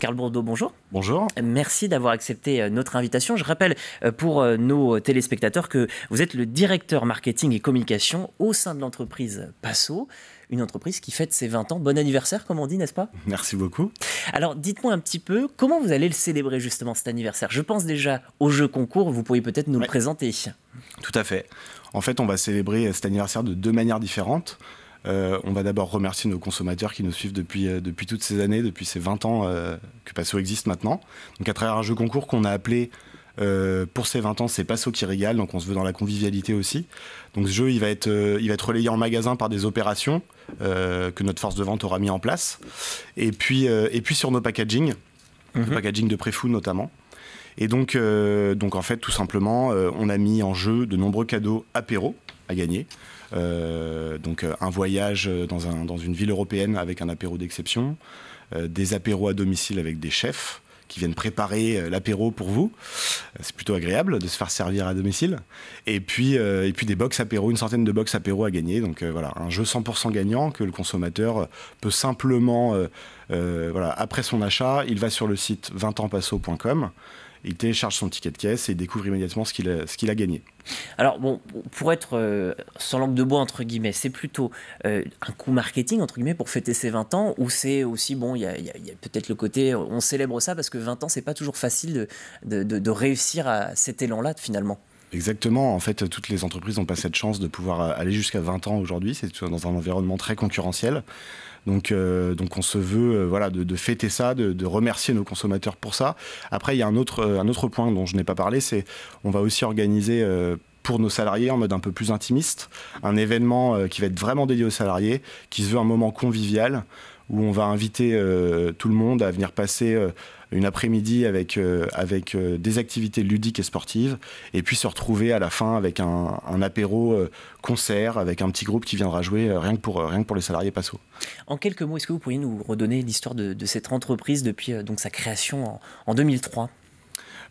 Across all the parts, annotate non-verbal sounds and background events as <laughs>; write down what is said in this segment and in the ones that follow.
Carl Bourdeau, bonjour. Bonjour. Merci d'avoir accepté euh, notre invitation. Je rappelle euh, pour euh, nos téléspectateurs que vous êtes le directeur marketing et communication au sein de l'entreprise Passo, une entreprise qui fête ses 20 ans. Bon anniversaire, comme on dit, n'est-ce pas Merci beaucoup. Alors, dites-moi un petit peu, comment vous allez le célébrer justement cet anniversaire Je pense déjà au jeu concours, vous pourriez peut-être nous le présenter. Tout à fait. En fait, on va célébrer cet anniversaire de deux manières différentes. Euh, on va d'abord remercier nos consommateurs qui nous suivent depuis, euh, toutes ces années, depuis ces 20 ans euh, que Passo existe maintenant. Donc à travers un jeu concours qu'on a appelé pour ces 20 ans, c'est Passo qui régale, donc on se veut dans la convivialité aussi. Donc ce jeu, il va être, relayé en magasin par des opérations que notre force de vente aura mis en place. Et puis, sur nos packaging, mhm. le packaging de Préfou notamment. Et donc, en fait, tout simplement, on a mis en jeu de nombreux cadeaux apéro à gagner. Euh, donc euh, un voyage euh, dans, une ville européenne avec un apéro d'exception, des apéros à domicile avec des chefs qui viennent préparer l'apéro pour vous. C'est plutôt agréable de se faire servir à domicile. Et puis, et puis des box apéro, une centaine de box apéro à gagner. Donc voilà, un jeu 100% gagnant que le consommateur peut simplement, voilà, après son achat, il va sur le site 20anspasso.com il télécharge son ticket de caisse et découvre immédiatement ce qu'il a, gagné. Alors bon, pour être euh, sans langue de bois entre guillemets, c'est plutôt euh, un coup marketing entre guillemets pour fêter ses 20 ans ou c'est aussi bon, il y a, peut-être le côté on célèbre ça parce que 20 ans c'est pas toujours facile de réussir à cet élan-là finalement. Exactement. En fait, toutes les entreprises n'ont pas cette chance de pouvoir euh, aller jusqu'à 20 ans aujourd'hui. C'est dans un environnement très concurrentiel. Donc, euh, donc on se veut euh, voilà, de, fêter ça, de, remercier nos consommateurs pour ça. Après, il y a un autre, un autre point dont je n'ai pas parlé, c'est on va aussi organiser pour nos salariés en mode un peu plus intimiste, un événement qui va être vraiment dédié aux salariés, qui se veut un moment convivial où on va inviter tout le monde à venir passer une après-midi avec, euh, avec euh, des activités ludiques et sportives, et puis se retrouver à la fin avec un, apéro euh, concert, avec un petit groupe qui viendra jouer rien, que pour, rien que pour les salariés PASSO. En quelques mots, est-ce que vous pourriez nous redonner l'histoire de, cette entreprise depuis donc, sa création en 2003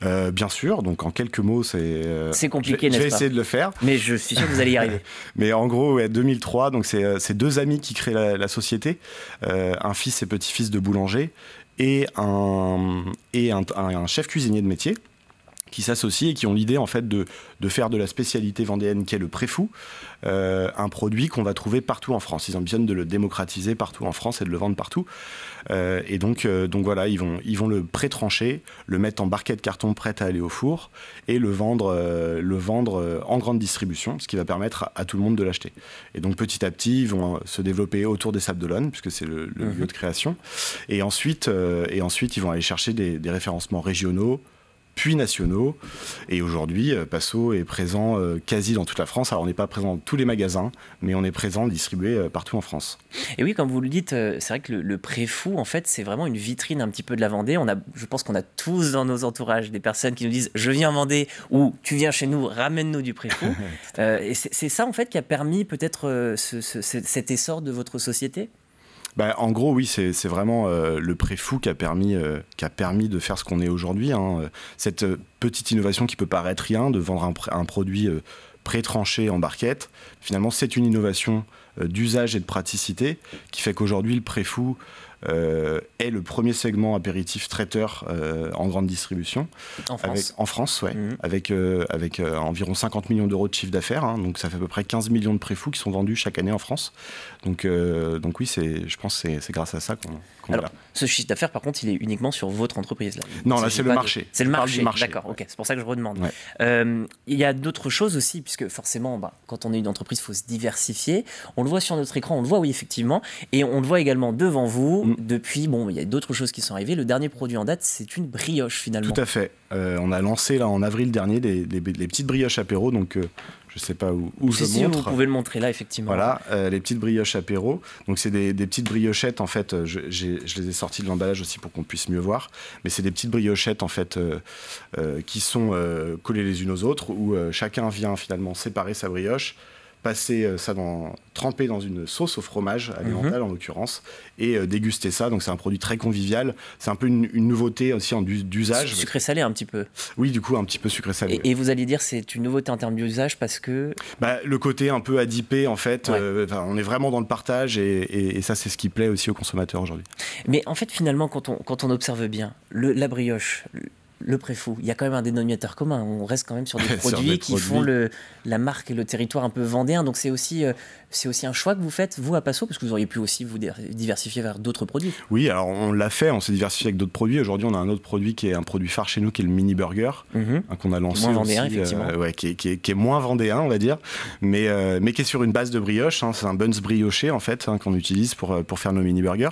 euh, bien sûr, donc en quelques mots, c'est. Euh, c'est compliqué, n'est-ce pas Je vais essayer de le faire. Mais je suis sûr que vous allez y arriver. <laughs> Mais en gros, 2003, donc euh, c'est deux amis qui créent la, société, un fils et petit-fils de boulanger et un, et un chef cuisinier de métier qui s'associent et qui ont l'idée en fait de, de, faire de la spécialité vendéenne qui est le préfou euh, un produit qu'on va trouver partout en France. Ils ambitionnent de le démocratiser partout en France et de le vendre partout. Euh, et donc, euh, donc voilà, ils vont, ils vont le pré-trancher, le mettre en barquette carton prête à aller au four et le vendre, le vendre en grande distribution, ce qui va permettre à, tout le monde de l'acheter. Et donc petit à petit, ils vont se développer autour des Sables d'Olonne, puisque c'est le, mhm. lieu de création. Et ensuite, et ensuite, ils vont aller chercher des, des référencements régionaux puis nationaux. Et aujourd'hui, euh, Passo est présent euh, quasi dans toute la France. Alors, on n'est pas présent dans tous les magasins, mais on est présent distribué euh, partout en France. Et oui, comme vous le dites, c'est vrai que le, préfou, en fait, c'est vraiment une vitrine un petit peu de la Vendée. On a, je pense qu'on a tous dans nos entourages des personnes qui nous disent Je viens en Vendée ou tu viens chez nous, ramène-nous du préfou. <laughs> et c'est ça, en fait, qui a permis peut-être cet essor de votre société bah, en gros, oui, c'est vraiment euh, le préfou qui a permis, euh, qui a permis de faire ce qu'on est aujourd'hui. Hein. Cette euh, petite innovation qui peut paraître rien, de vendre un, produit pré-tranché en barquette, finalement, c'est une innovation d'usage et de praticité qui fait qu'aujourd'hui, le pré préfou euh, est le premier segment apéritif traiteur euh, en grande distribution. En France avec, En France, ouais. Mhm. Avec, euh, avec environ 50 millions d'euros de chiffre d'affaires. Hein. donc ça fait à peu près 15 millions de préfous qui sont vendus chaque année en France. Donc, donc oui, je pense que c'est grâce à ça qu'on ce chiffre d'affaires, par contre, il est uniquement sur votre entreprise. Là. Non, là, c'est le marché. C'est le marché. D'accord, ok. C'est pour ça que je redemande. Il y a d'autres choses aussi, puisque forcément, bah, quand on est une entreprise, il faut se diversifier. On le voit sur notre écran, on le voit, oui, effectivement. Et on le voit également devant vous. Mm. Depuis, bon, il y a d'autres choses qui sont arrivées. Le dernier produit en date, c'est une brioche finalement. Tout à fait. Euh, on a lancé là en avril dernier des, petites brioches apéro, donc euh, je sais pas où, je Vous pouvez le montrer là, effectivement. Voilà, euh, les petites brioches apéro. Donc c'est des, petites briochettes en fait. Je, je les ai sorties de l'emballage aussi pour qu'on puisse mieux voir. Mais c'est des petites briochettes en fait qui sont collées les unes aux autres, où chacun vient finalement séparer sa brioche passer euh, ça dans, tremper dans une sauce au fromage alimentaire, mhm. en l'occurrence et euh, déguster ça. Donc c'est un produit très convivial. C'est un peu une, nouveauté aussi en d'usage. Sucré salé un petit peu. Oui, du coup un petit peu sucré salé. Et, vous allez dire c'est une nouveauté en termes d'usage parce que bah, le côté un peu adipé en fait. Euh, on est vraiment dans le partage et, ça c'est ce qui plaît aussi aux consommateurs aujourd'hui. Mais en fait finalement quand on quand on observe bien le, la brioche, le préfou. Il y a quand même un dénominateur commun. On reste quand même sur des <laughs> produits qui font le, la marque et le territoire un peu vendéen. Donc c'est aussi, euh, c'est aussi un choix que vous faites, vous, à Passo, parce que vous auriez pu aussi vous diversifier vers d'autres produits. Oui, alors on l'a fait, on s'est diversifié avec d'autres produits. Aujourd'hui, on a un autre produit qui est un produit phare chez nous, qui est le mini burger, mhm. hein, qu'on a lancé. Moins vendéen, euh, effectivement. Euh, qui, est, moins vendéen, on va dire, mais, euh, mais qui est sur une base de brioche. Hein. c'est un buns brioché, en fait, hein, qu'on utilise pour, pour faire nos mini burgers.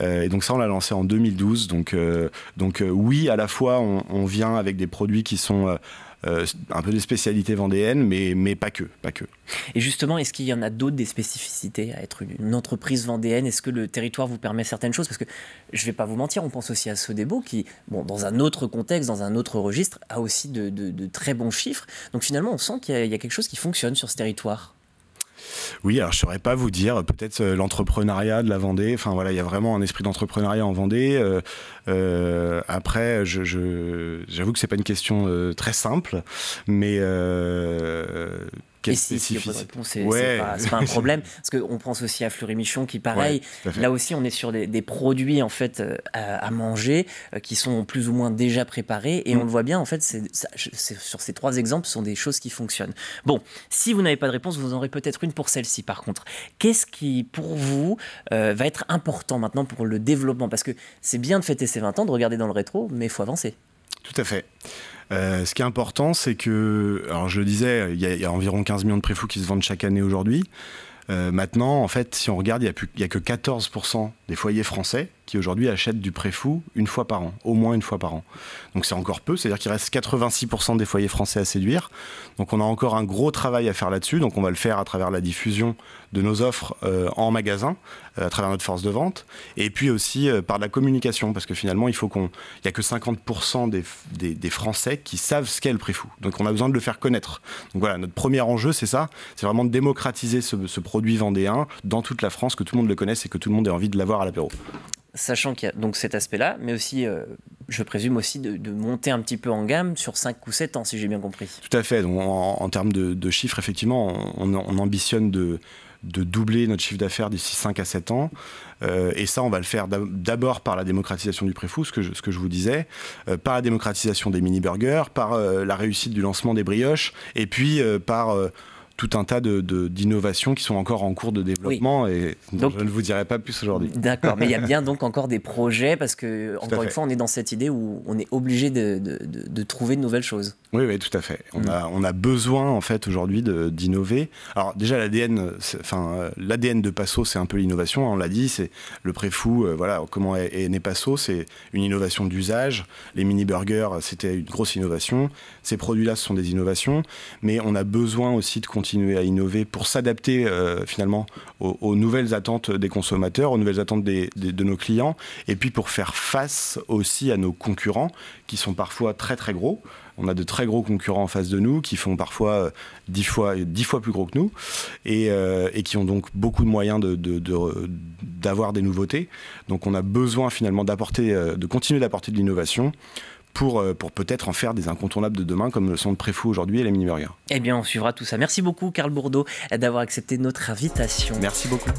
et donc ça, on l'a lancé en 2012. Donc, donc oui, à la fois, on on, vient avec des produits qui sont euh, euh, un peu des spécialités vendéennes, mais, pas que, pas que. Et justement, est-ce qu'il y en a d'autres des spécificités à être une entreprise vendéenne Est-ce que le territoire vous permet certaines choses Parce que je ne vais pas vous mentir, on pense aussi à Sodebo qui, dans un autre contexte, dans un autre registre, a aussi de, très bons chiffres. Donc finalement, on sent qu'il y, a quelque chose qui fonctionne sur ce territoire. Oui, alors je saurais pas vous dire. Peut-être euh, l'entrepreneuriat de la Vendée. Enfin voilà, il y a vraiment un esprit d'entrepreneuriat en Vendée. Euh, euh, après, j'avoue que ce que pas une question très simple, mais et si, si, pas réponse, c'est pas, un <laughs> problème. parce qu'on pense aussi à Fleury Michon qui, pareil, là aussi, on est sur des, produits en fait euh, à, manger euh, qui sont plus ou moins déjà préparés. Et mm. on le voit bien, en fait, c'est sur ces trois exemples, ce sont des choses qui fonctionnent. Bon, si vous n'avez pas de réponse, vous en aurez peut-être une pour celle-ci, par contre. Qu'est-ce qui, pour vous, euh, va être important maintenant pour le développement Parce que c'est bien de fêter ses 20 ans, de regarder dans le rétro, mais il faut avancer. Tout à fait. Euh, ce qui est important, c'est que, alors je le disais, il y, a, environ 15 millions de préfous qui se vendent chaque année aujourd'hui. Euh, maintenant, en fait, si on regarde, il n'y a, a, que 14% des foyers français qui aujourd'hui achètent du préfou une fois par an, au moins une fois par an. Donc c'est encore peu, c'est-à-dire qu'il reste 86% des foyers français à séduire. Donc on a encore un gros travail à faire là-dessus. Donc on va le faire à travers la diffusion de nos offres euh, en magasin, euh, à travers notre force de vente, et puis aussi euh, par la communication, parce que finalement il faut qu'on, il a que 50% des, Français qui savent ce qu'est le préfou. Donc on a besoin de le faire connaître. Donc voilà, notre premier enjeu c'est ça, c'est vraiment de démocratiser ce, ce produit vendéen dans toute la France, que tout le monde le connaisse et que tout le monde ait envie de l'avoir à l'apéro sachant qu'il y a donc cet aspect-là, mais aussi, euh, je présume aussi, de, monter un petit peu en gamme sur 5 ou 7 ans, si j'ai bien compris. Tout à fait. en, termes de, chiffres, effectivement, on, ambitionne de, doubler notre chiffre d'affaires d'ici 5 à 7 ans. Euh, et ça, on va le faire d'abord par la démocratisation du préfou, ce que ce que je vous disais, euh, par la démocratisation des mini-burgers, par la réussite du lancement des brioches, et puis par tout un tas d'innovations qui sont encore en cours de développement et donc, je ne vous dirai pas plus aujourd'hui. D'accord, mais il y a <laughs> bien donc encore des projets parce que, encore une fois, on est dans cette idée où on est obligé de trouver de nouvelles choses. Oui, oui, tout à fait. On, mm. a, besoin en fait aujourd'hui d'innover. Alors déjà l'ADN, enfin l'ADN de Passo, c'est un peu l'innovation. Hein, on l'a dit, c'est le préfou. Euh, voilà, comment est, né Passo C'est une innovation d'usage. Les mini burgers, c'était une grosse innovation. Ces produits-là, ce sont des innovations, mais on a besoin aussi de continuer à innover pour s'adapter euh, finalement aux, nouvelles attentes des consommateurs, aux nouvelles attentes de nos clients, et puis pour faire face aussi à nos concurrents qui sont parfois très très gros. On a de très gros concurrents en face de nous, qui font parfois euh, dix fois, dix fois plus gros que nous, et, euh, qui ont donc beaucoup de moyens d'avoir de, de, des nouveautés. Donc on a besoin finalement d'apporter, euh, de continuer d'apporter de l'innovation pour, pour peut-être en faire des incontournables de demain, comme le centre Préfou aujourd'hui et la burger. Eh bien, on suivra tout ça. Merci beaucoup, Carl Bourdeau, d'avoir accepté notre invitation. Merci beaucoup.